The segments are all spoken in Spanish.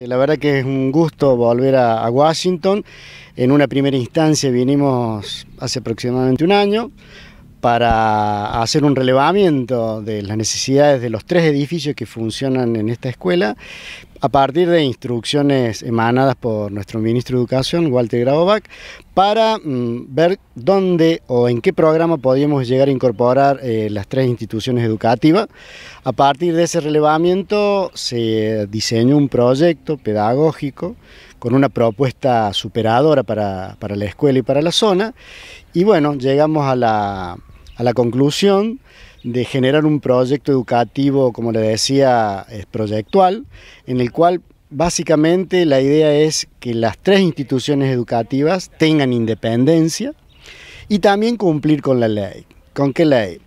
Eh, la verdad que es un gusto volver a, Washington. En una primera instancia vinimos hace aproximadamente un año para hacer un relevamiento de las necesidades de los tres edificios que funcionan en esta escuela a partir de instrucciones emanadas por nuestro ministro de Educación, Walter Graubach, para mm, ver dónde o en qué programa podíamos llegar a incorporar eh, las tres instituciones educativas. A partir de ese relevamiento se diseñó un proyecto pedagógico con una propuesta superadora para, para la escuela y para la zona. Y bueno, llegamos a la a la conclusión de generar un proyecto educativo, como le decía, proyectual, en el cual básicamente la idea es que las tres instituciones educativas tengan independencia y también cumplir con la ley. ¿Con qué ley?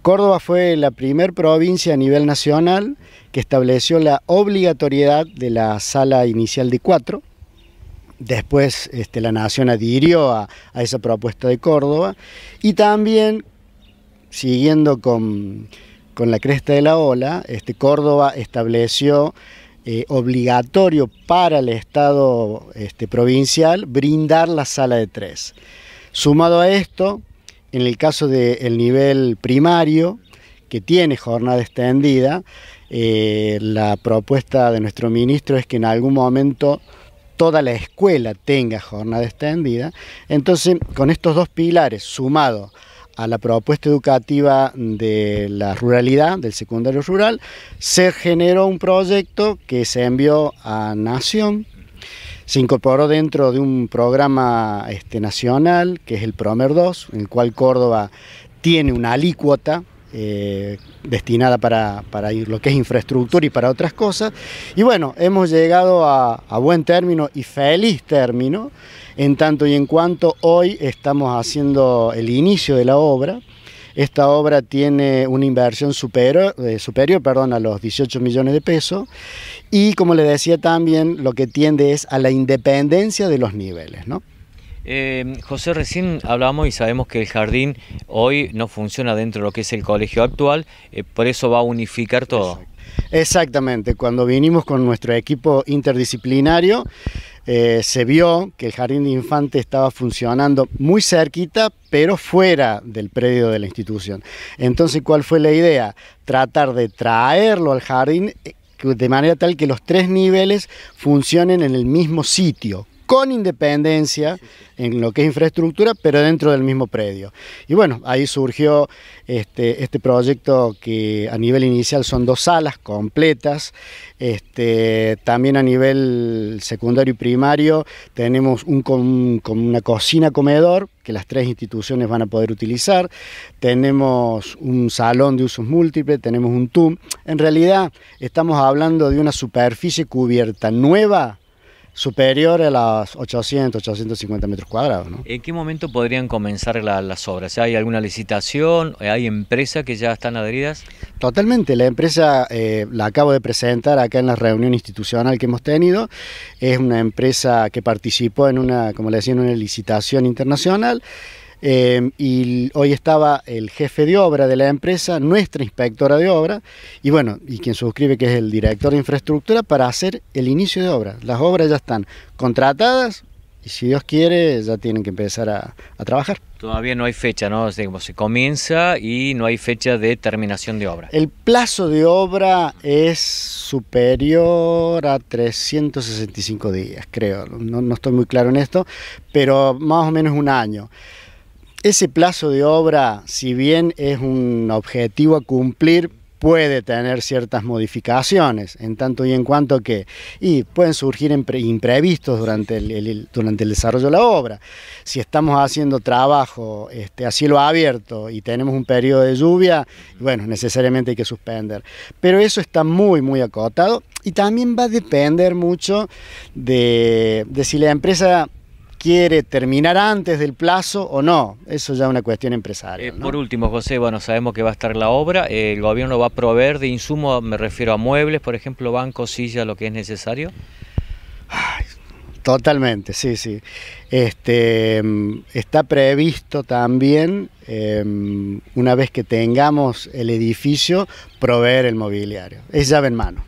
Córdoba fue la primer provincia a nivel nacional que estableció la obligatoriedad de la sala inicial de cuatro. Después este, la Nación adhirió a, a esa propuesta de Córdoba y también siguiendo con, la cresta de la ola, este, Córdoba estableció eh, obligatorio para el Estado este, provincial brindar la sala de tres. Sumado a esto, en el caso del nivel primario, que tiene jornada extendida, eh, la propuesta de nuestro ministro es que en algún momento toda la escuela tenga jornada extendida. Entonces, con estos dos pilares sumados a la propuesta educativa de la ruralidad, del secundario rural, se generó un proyecto que se envió a Nación, se incorporó dentro de un programa este, nacional, que es el Promer 2, en el cual Córdoba tiene una alícuota eh, destinada para, para, lo que es infraestructura y para otras cosas. Y bueno, hemos llegado a, buen término y feliz término, en tanto y en cuanto hoy estamos haciendo el inicio de la obra. Esta obra tiene una inversión superior, eh, superior perdón, a los 18 millones de pesos y como le decía también, lo que tiende es a la independencia de los niveles. ¿no? Em, José, recién hablamos y sabemos que el jardín hoy no funciona dentro de lo que es el colegio actual, eh, por eso va a unificar todo. Exactamente, cuando vinimos con nuestro equipo interdisciplinario, eh, se vio que el jardín de infantes estaba funcionando muy cerquita, pero fuera del predio de la institución. Entonces, ¿cuál fue la idea? Tratar de traerlo al jardín eh, de manera tal que los tres niveles funcionen en el mismo sitio, con independencia en lo que es infraestructura, pero dentro del mismo predio. Y bueno, ahí surgió este, este proyecto que a nivel inicial son dos salas completas, este, también a nivel secundario y primario tenemos una cocina comedor que las tres instituciones van a poder utilizar, tenemos un salón de usos múltiples, tenemos un TUM. En realidad estamos hablando de una superficie cubierta nueva superior a las 800, 850 metros cuadrados. ¿En qué momento podrían comenzar las obras? ¿Hay alguna licitación? ¿Hay empresas que ya están adheridas? Totalmente, la empresa eh, la acabo de presentar acá en la reunión institucional que hemos tenido. Es una empresa que participó en una, como le decía, en una licitación internacional. Em, y hoy estaba el jefe de obra de la empresa, nuestra inspectora de obra, y bueno, y quien suscribe que es el director de infraestructura para hacer el inicio de obra. Las obras ya están contratadas, y si Dios quiere ya tienen que empezar a, trabajar. Todavía no hay fecha, ¿no? sé cómo se comienza y no hay fecha de terminación de obra. El plazo de obra es superior a 365 días, creo. no estoy muy claro en esto, pero más o menos un año. Ese plazo de obra, si bien es un objetivo a cumplir, puede tener ciertas modificaciones, en tanto y en cuanto que y pueden surgir imprevistos durante el, durante el desarrollo de la obra. Si estamos haciendo trabajo este, a cielo abierto y tenemos un periodo de lluvia, bueno, necesariamente hay que suspender. Pero eso está muy, muy acotado y también va a depender mucho de, de si la empresa quiere terminar antes del plazo o no. Eso ya es una cuestión empresarial. Eh, por último, José, bueno, sabemos que va a estar la obra. Eh, ¿El gobierno va a proveer de insumo, me refiero a muebles, por ejemplo, bancos, sillas, lo que es necesario? totalmente, sí, sí. Este, mm, está previsto también, em, una vez que tengamos el edificio, proveer el mobiliario. Es llave en mano.